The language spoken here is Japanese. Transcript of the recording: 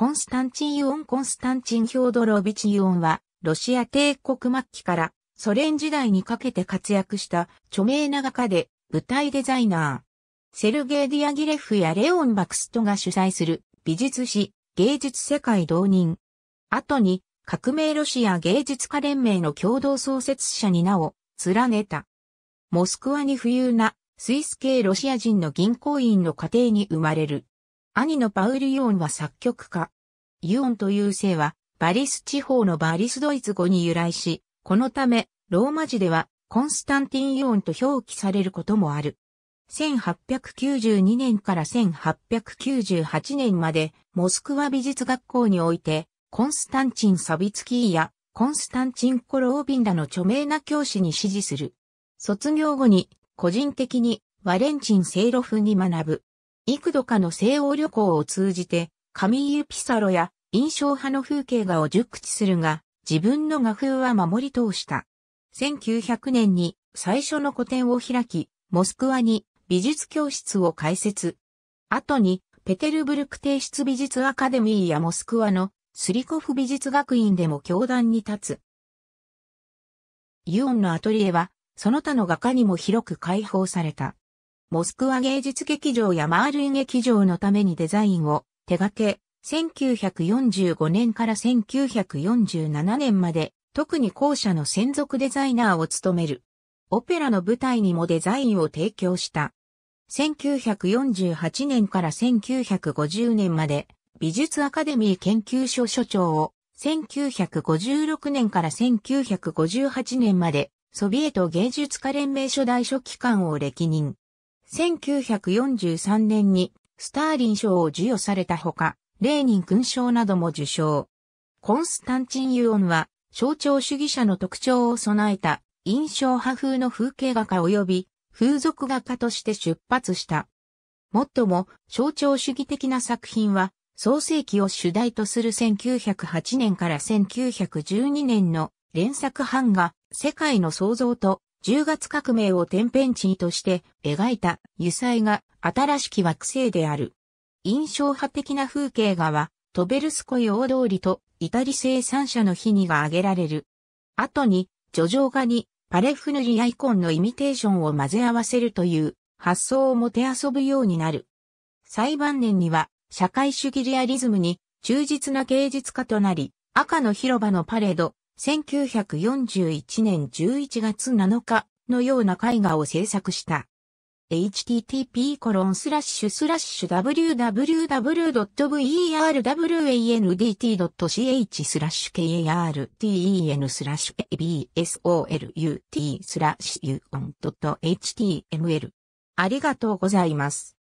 コンスタンチン・イオン・コンスタンチン・ヒョードロビチ・イオンは、ロシア帝国末期からソ連時代にかけて活躍した著名な画家で舞台デザイナー。セルゲイ・ディアギレフやレオン・バクストが主催する美術史、芸術世界導人。後に革命ロシア芸術家連盟の共同創設者に名を連ねた。モスクワに富裕なスイス系ロシア人の銀行員の家庭に生まれる。兄のパウル・オンは作曲家。ユオンという姓は、バリス地方のバリスドイツ語に由来し、このため、ローマ字では、コンスタンティン・ユオンと表記されることもある。1892年から1898年まで、モスクワ美術学校において、コンスタンチン・サビツキーや、コンスタンチン・コロービンらの著名な教師に指示する。卒業後に、個人的に、ワレンチン・セイロフに学ぶ。幾度かの西欧旅行を通じて、カミーユ・ピサロや印象派の風景画を熟知するが、自分の画風は守り通した。1900年に最初の個展を開き、モスクワに美術教室を開設。後に、ペテルブルク帝室美術アカデミーやモスクワのスリコフ美術学院でも教壇に立つ。ユオンのアトリエは、その他の画家にも広く開放された。モスクワ芸術劇場やマールイ劇場のためにデザインを手掛け、1945年から1947年まで特に校舎の専属デザイナーを務める。オペラの舞台にもデザインを提供した。1948年から1950年まで美術アカデミー研究所所長を、1956年から1958年までソビエト芸術家連盟初代書記官を歴任。1943年にスターリン賞を授与されたほか、レーニン勲章なども受賞。コンスタンチン・ユオンは、象徴主義者の特徴を備えた印象派風の風景画家及び風俗画家として出発した。もっとも、象徴主義的な作品は、創世記を主題とする1908年から1912年の連作版画、世界の創造と10月革命を天変地異として描いた油彩画、新しき惑星である。印象派的な風景画は、トベルスコイ大通りとイタリ生産者の日にが挙げられる。後に、叙情画にパレフヌリアイコンのイミテーションを混ぜ合わせるという発想をもてあそぶようになる。最晩年には、社会主義リアリズムに忠実な芸術家となり、赤の広場のパレード、1941年11月7日のような絵画を制作した。http://www.verwand.ch t スラッシュ karten スラッシュ absolut スラッシュ u o n.html ありがとうございます。